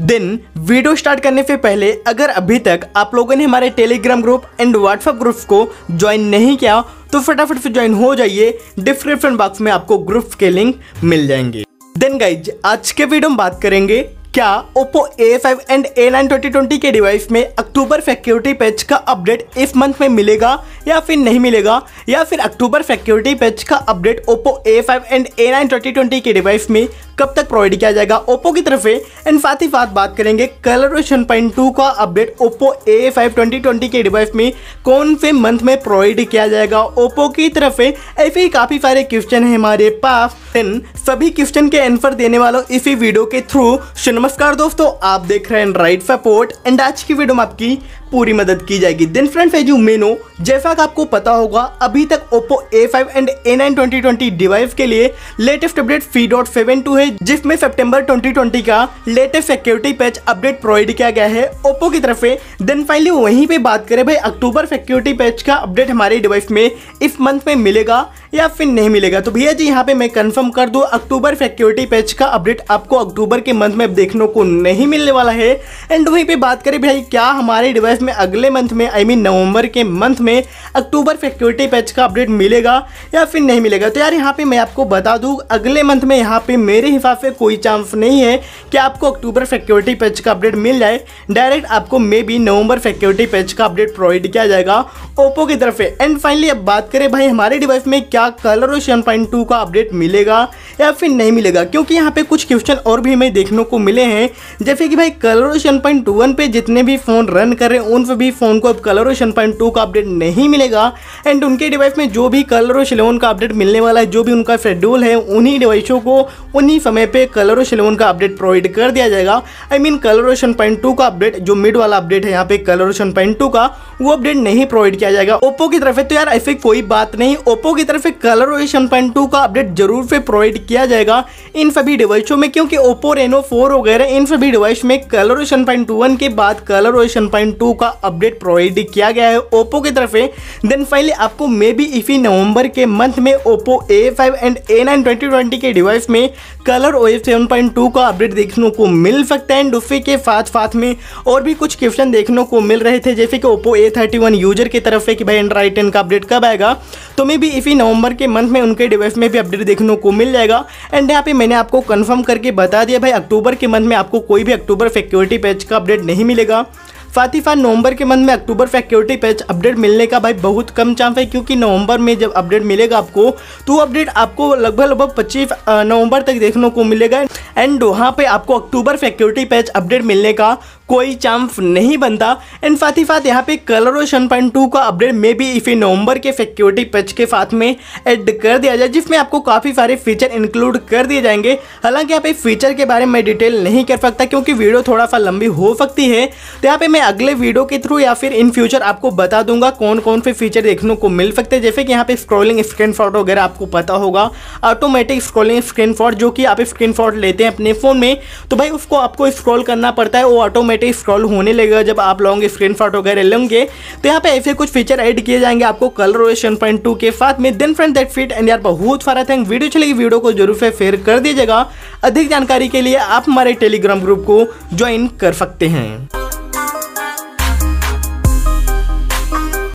then video start करने से पहले अगर अभी तक आप लोगों ने हमारे Telegram group and WhatsApp group को ज्वाइन नहीं किया तो फटाफट से ज्वाइन हो जाइए डिस्क्रिप्शन बॉक्स में आपको ग्रुप के लिंक मिल जाएंगे देन गाइज आज के वीडियो में बात करेंगे क्या Oppo A5 and twenty twenty के डिवाइस में अक्टूबर सिक्योरिटी पैच का अपडेट इस मंथ में मिलेगा या फिर नहीं मिलेगा या फिर अक्टूबर सिक्योरिटी पैच का update Oppo A5 and twenty twenty के डिवाइस में कब तक प्रोवाइड किया जाएगा ओप्पो की तरफ से एंड साथ ही साथ बात करेंगे कलर कलरोशन पॉइंट टू का update Oppo A five twenty twenty के डिवाइस में कौन से मंथ में प्रोवाइड किया जाएगा ओप्पो की तरफ से ऐसे ही काफ़ी सारे क्वेश्चन हैं हमारे पास सभी क्वेश्चन के आंसर देने वालों इसी वीडियो के थ्रू सुनमा नमस्कार दोस्तों आप देख रहे हैं राइट सपोर्ट एंड आज की वीडियो में आपकी पूरी मदद की जाएगी then friend phase you may know जैसा कि आपको पता होगा अभी तक Oppo A5 and twenty twenty device के लिए लेटेस्ट अपडेट फी डॉट सेवन टू है जिसमें ट्वेंटी ट्वेंटी का latest security patch update provide किया गया है ओप्पो की तरफ से देन फाइनली वहीं पे बात करें भाई अक्टूबर सिक्योरिटी पैच का अपडेट हमारे डिवाइस में इस मंथ में मिलेगा या फिर नहीं मिलेगा तो भैया जी यहाँ पे मैं कंफर्म कर दूँ अक्टूबर सिक्योरिटी पैच का अपडेट आपको अक्टूबर के मंथ में देखने को नहीं मिलने वाला है एंड वहीं पर बात करें भाई क्या हमारे डिवाइस में अगले मंथ में आई मीन नवंबर के मंथ में अक्टूबर सिक्योरिटी पैच का अपडेट मिलेगा या फिर नहीं मिलेगा तो यार यहाँ पे मैं आपको बता दूँ अगले मंथ में यहाँ पे मेरे हिसाब से कोई चांस नहीं है कि आपको अक्टूबर सिक्योरिटी पैच का अपडेट मिल जाए डायरेक्ट आपको maybe November security patch का अपडेट प्रोवाइड किया जाएगा ओप्पो की तरफ से एंड फाइनली अब बात करें भाई हमारे डिवाइस में क्या कलर और सेवन पॉइंट टू का अपडेट मिलेगा या फिर नहीं मिलेगा क्योंकि यहाँ पे कुछ क्वेश्चन और भी हमें देखने को मिले हैं जैसे कि भाई कलरोशन पॉइंट टू वन पे जितने भी फ़ोन रन कर रहे हैं उन पर भी फ़ोन को अब कलरोशन पॉइंट टू का अपडेट नहीं मिलेगा एंड उनके डिवाइस में जो भी कलरोश इलेवन का अपडेट मिलने वाला है जो भी उनका शेड्यूल है उन्हीं डिवाइसों को उन्हीं समय पर कलरोश इलेवन का अपडेट प्रोवाइड कर दिया जाएगा I mean ColorOS point two का अपडेट जो मिड वाला अपडेट है यहाँ पे कलरोशन पॉइंट टू का वो अपडेट नहीं प्रोवाइड किया जाएगा ओप्पो की तरफ तो यार ऐसे कोई बात नहीं ओप्पो की तरफ कलर ओ टू का अपडेट जरूर से प्रोवाइड किया जाएगा इन सभी डिवाइसों में क्योंकि ओप्पो रेनो फोर वगैरह इन सभी डिवाइस में कलर ओएस वन के बाद कलर ओएस टू का अपडेट प्रोवाइड किया गया है ओप्पो की तरफ देन फाइनली आपको मे बी इसी नवंबर के मंथ में Oppo A five and A nine twenty twenty के डिवाइस में color O seven point two का अपडेट देखने को मिल सकता है एंड उसी के साथ साथ में और भी कुछ क्वेश्चन देखने को मिल रहे थे जैसे कि Oppo A thirty one user की तरफ है कि भाई एंड्राइड टेन का अपडेट कब आएगा तो मे भी इसी नवंबर के मंथ में उनके डिवाइस में भी अपडेट देखने को मिल जाएगा एंड यहाँ पे मैंने आपको कन्फर्म करके बता दिया भाई अक्टूबर के मंथ में आपको कोई भी अक्टूबर सिक्योरिटी पैच का अपडेट नहीं मिलेगा साथ ही साथ नवंबर के मंथ में अक्टूबर सिक्योरिटी पैच अपडेट मिलने का भाई बहुत कम चांस है क्योंकि नवंबर में जब अपडेट मिलेगा आपको तो अपडेट आपको लगभग लगभग 25 नवंबर तक देखने को मिलेगा एंड वहाँ पे आपको अक्टूबर सिक्योरिटी पैच अपडेट मिलने का कोई चांस नहीं बनता एंड साथ ही साथ यहाँ पे कलर और शन पॉइंट टू का अपडेट मे भी इसे नवंबर के सिक्योरिटी पच के साथ में ऐड कर दिया जाए जिसमें आपको काफ़ी सारे फीचर इंक्लूड कर दिए जाएंगे हालांकि यहाँ पे फीचर के बारे में डिटेल नहीं कर सकता क्योंकि वीडियो थोड़ा सा लंबी हो सकती है तो यहाँ पे मैं अगले वीडियो के थ्रू या फिर इन फ्यूचर आपको बता दूंगा कौन कौन से फीचर देखने को मिल सकते हैं जैसे कि यहाँ पे स्क्रोलिंग स्क्रीन वगैरह आपको पता होगा ऑटोमेटिक स्क्रोलिंग स्क्रीन जो कि आप स्क्रीन लेते हैं अपने फ़ोन में तो भाई उसको आपको स्क्रॉल करना पड़ता है वो ऑटोमेटिक ऑटोमेटिक स्क्रॉल होने लगेगा जब आप लोगों के शॉट वगैरह लेंगे तो यहाँ पे ऐसे कुछ फीचर ऐड किए जाएंगे आपको कलर ओशन पॉइंट टू के साथ में दिन फ्रेंड दैट फिट एंड यार बहुत सारा थैंक वीडियो चलेगी वीडियो को जरूर से फेयर कर दीजिएगा अधिक जानकारी के लिए आप हमारे टेलीग्राम ग्रुप को ज्वाइन कर सकते हैं